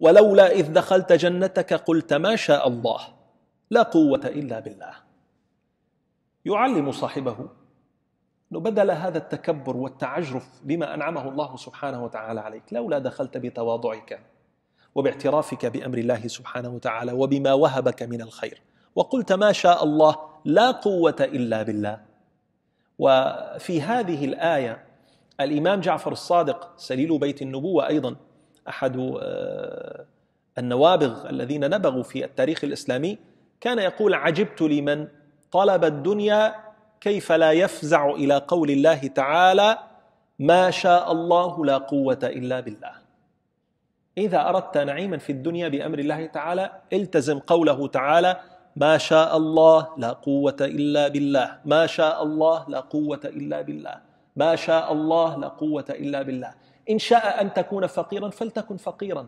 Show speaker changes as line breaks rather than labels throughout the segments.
ولولا إذ دخلت جنتك قلت ما شاء الله لا قوة إلا بالله يعلم صاحبه أنه بدل هذا التكبر والتعجرف بما أنعمه الله سبحانه وتعالى عليك لولا دخلت بتواضعك وباعترافك بأمر الله سبحانه وتعالى وبما وهبك من الخير وقلت ما شاء الله لا قوة إلا بالله وفي هذه الآية الإمام جعفر الصادق سليل بيت النبوة أيضا أحد آه، النوابغ الذين نبغوا في التاريخ الإسلامي كان يقول عجبت لمن طلب الدنيا كيف لا يفزع إلى قول الله تعالى ما شاء الله لا قوة إلا بالله إذا أردت نعيما في الدنيا بأمر الله تعالى التزم قوله تعالى ما شاء الله لا قوة إلا بالله ما شاء الله لا قوة إلا بالله ما شاء الله لا قوة إلا بالله إن شاء أن تكون فقيرا فلتكن فقيرا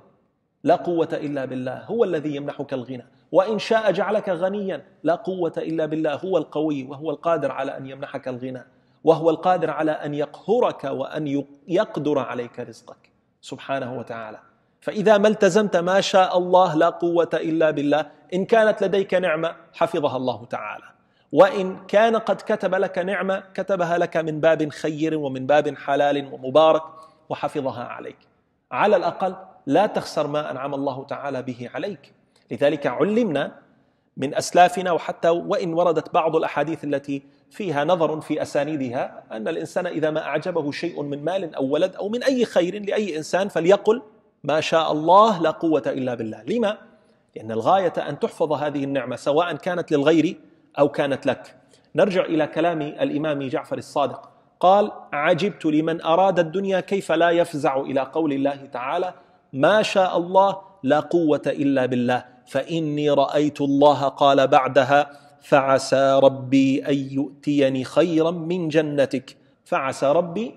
لا قوة إلا بالله هو الذي يمنحك الغنى وإن شاء جعلك غنيا لا قوة إلا بالله هو القوي وهو القادر على أن يمنحك الغنى وهو القادر على أن يقهرك وأن يقدر عليك رزقك سبحانه وتعالى فإذا ما التزمت ما شاء الله لا قوة إلا بالله إن كانت لديك نعمة حفظها الله تعالى وإن كان قد كتب لك نعمة كتبها لك من باب خير ومن باب حلال ومبارك وحفظها عليك على الأقل لا تخسر ما أنعم الله تعالى به عليك لذلك علمنا من أسلافنا وحتى وإن وردت بعض الأحاديث التي فيها نظر في أسانيدها أن الإنسان إذا ما أعجبه شيء من مال أو ولد أو من أي خير لأي إنسان فليقل ما شاء الله لا قوة إلا بالله لما؟ لأن الغاية أن تحفظ هذه النعمة سواء كانت للغير أو كانت لك نرجع إلى كلام الإمام جعفر الصادق قال عجبت لمن أراد الدنيا كيف لا يفزع إلى قول الله تعالى ما شاء الله لا قوة إلا بالله فإني رأيت الله قال بعدها فعسى ربي أن يؤتيني خيرا من جنتك فعسى ربي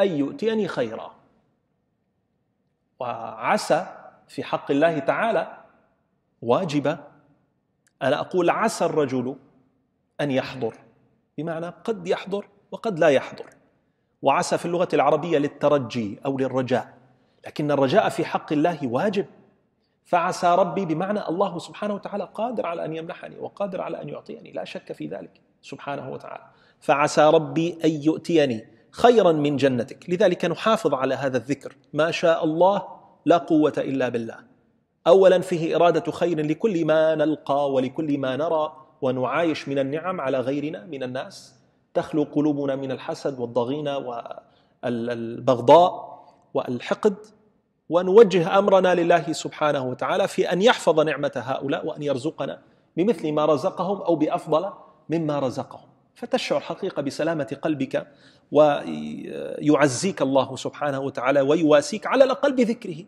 أن يؤتيني خيرا وعسى في حق الله تعالى واجبة أنا أقول عسى الرجل أن يحضر بمعنى قد يحضر وقد لا يحضر وعسى في اللغة العربية للترجي أو للرجاء لكن الرجاء في حق الله واجب فعسى ربي بمعنى الله سبحانه وتعالى قادر على أن يمنحني وقادر على أن يعطيني لا شك في ذلك سبحانه وتعالى فعسى ربي أن يؤتيني خيرا من جنتك لذلك نحافظ على هذا الذكر ما شاء الله لا قوة إلا بالله أولا فيه إرادة خير لكل ما نلقى ولكل ما نرى ونعايش من النعم على غيرنا من الناس تخلو قلوبنا من الحسد والضغينة والبغضاء والحقد ونوجه أمرنا لله سبحانه وتعالى في أن يحفظ نعمة هؤلاء وأن يرزقنا بمثل ما رزقهم أو بأفضل مما رزقهم فتشعر حقيقة بسلامة قلبك ويعزيك الله سبحانه وتعالى ويواسيك على الأقل بذكره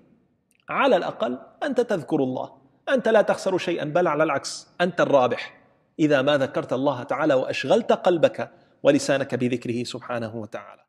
على الأقل أنت تذكر الله أنت لا تخسر شيئا بل على العكس أنت الرابح إذا ما ذكرت الله تعالى وأشغلت قلبك ولسانك بذكره سبحانه وتعالى